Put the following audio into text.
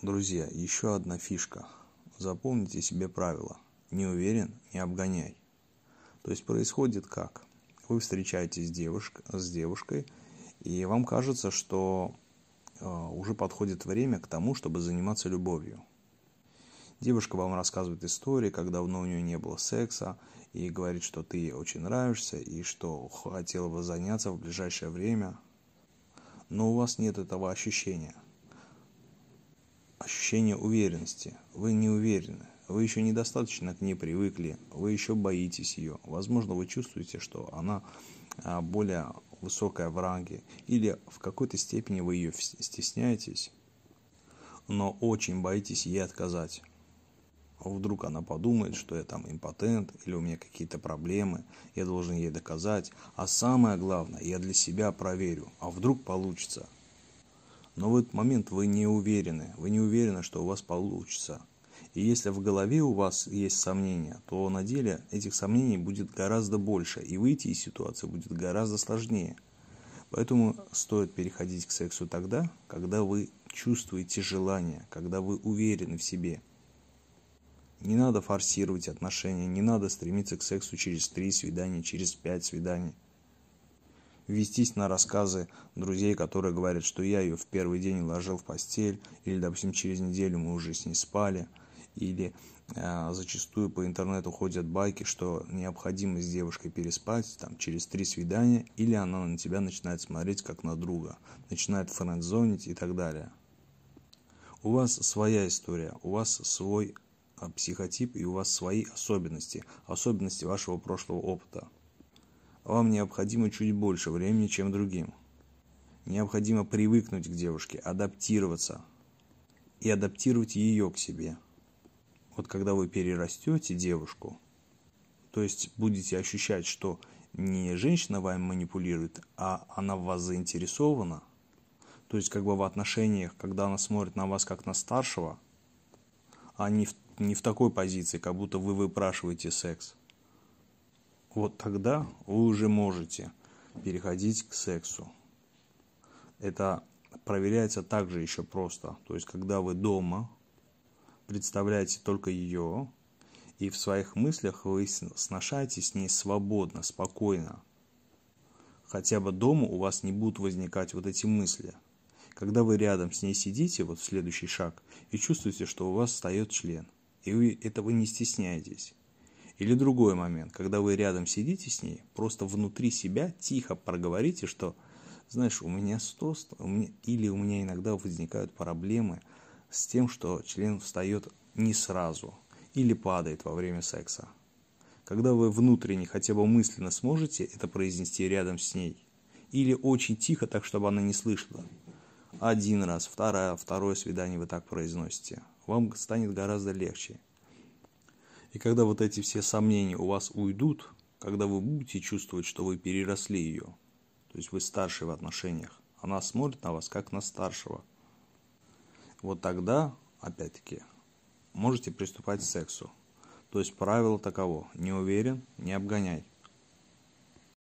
Друзья, еще одна фишка. Запомните себе правило. Не уверен, не обгоняй. То есть происходит как? Вы встречаетесь с, девушкой, с девушкой, и вам кажется, что э, уже подходит время к тому, чтобы заниматься любовью. Девушка вам рассказывает истории, как давно у нее не было секса, и говорит, что ты ей очень нравишься, и что хотела бы заняться в ближайшее время. Но у вас нет этого ощущения – ощущение уверенности. Вы не уверены. Вы еще недостаточно к ней привыкли. Вы еще боитесь ее. Возможно, вы чувствуете, что она а, более высокая в ранге. Или в какой-то степени вы ее стесняетесь, но очень боитесь ей отказать. Вдруг она подумает, что я там импотент или у меня какие-то проблемы, я должен ей доказать. А самое главное, я для себя проверю, а вдруг получится – но в этот момент вы не уверены, вы не уверены, что у вас получится. И если в голове у вас есть сомнения, то на деле этих сомнений будет гораздо больше, и выйти из ситуации будет гораздо сложнее. Поэтому стоит переходить к сексу тогда, когда вы чувствуете желание, когда вы уверены в себе. Не надо форсировать отношения, не надо стремиться к сексу через три свидания, через пять свиданий вестись на рассказы друзей, которые говорят, что я ее в первый день ложил в постель, или, допустим, через неделю мы уже с ней спали, или э, зачастую по интернету ходят байки, что необходимо с девушкой переспать там, через три свидания, или она на тебя начинает смотреть как на друга, начинает френдзонить и так далее. У вас своя история, у вас свой э, психотип и у вас свои особенности, особенности вашего прошлого опыта. Вам необходимо чуть больше времени, чем другим. Необходимо привыкнуть к девушке, адаптироваться и адаптировать ее к себе. Вот когда вы перерастете девушку, то есть будете ощущать, что не женщина вами манипулирует, а она в вас заинтересована, то есть как бы в отношениях, когда она смотрит на вас как на старшего, а не в, не в такой позиции, как будто вы выпрашиваете секс вот тогда вы уже можете переходить к сексу. Это проверяется также еще просто. То есть, когда вы дома представляете только ее, и в своих мыслях вы сношаетесь не свободно, спокойно. Хотя бы дома у вас не будут возникать вот эти мысли. Когда вы рядом с ней сидите, вот следующий шаг, и чувствуете, что у вас встает член, и вы этого не стесняетесь. Или другой момент, когда вы рядом сидите с ней, просто внутри себя тихо проговорите, что, знаешь, у меня сто, у меня, или у меня иногда возникают проблемы с тем, что член встает не сразу или падает во время секса. Когда вы внутренне, хотя бы мысленно сможете это произнести рядом с ней, или очень тихо, так чтобы она не слышала. Один раз, второе, второе свидание вы так произносите. Вам станет гораздо легче. И когда вот эти все сомнения у вас уйдут, когда вы будете чувствовать, что вы переросли ее, то есть вы старше в отношениях, она смотрит на вас как на старшего. Вот тогда, опять-таки, можете приступать к сексу. То есть правило таково. Не уверен, не обгоняй.